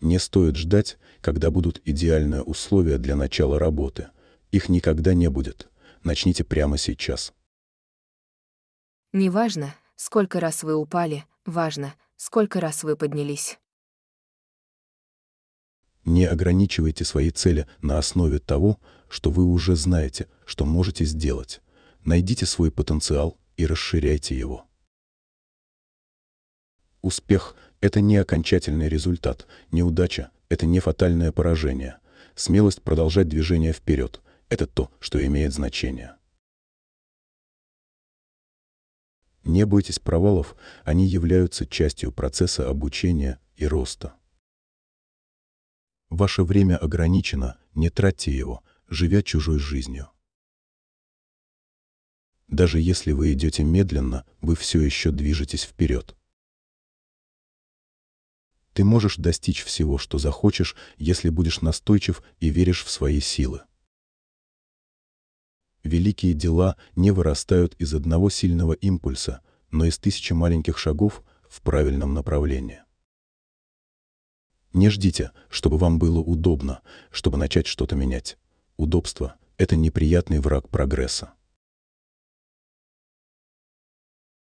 Не стоит ждать, когда будут идеальные условия для начала работы. Их никогда не будет. Начните прямо сейчас. Неважно, сколько раз вы упали, важно, сколько раз вы поднялись. Не ограничивайте свои цели на основе того, что вы уже знаете, что можете сделать. Найдите свой потенциал и расширяйте его. Успех это не окончательный результат, неудача, это не фатальное поражение. Смелость продолжать движение вперед – это то, что имеет значение. Не бойтесь провалов, они являются частью процесса обучения и роста. Ваше время ограничено, не тратьте его, живя чужой жизнью. Даже если вы идете медленно, вы все еще движетесь вперед. Ты можешь достичь всего, что захочешь, если будешь настойчив и веришь в свои силы. Великие дела не вырастают из одного сильного импульса, но из тысячи маленьких шагов в правильном направлении. Не ждите, чтобы вам было удобно, чтобы начать что-то менять. Удобство — это неприятный враг прогресса.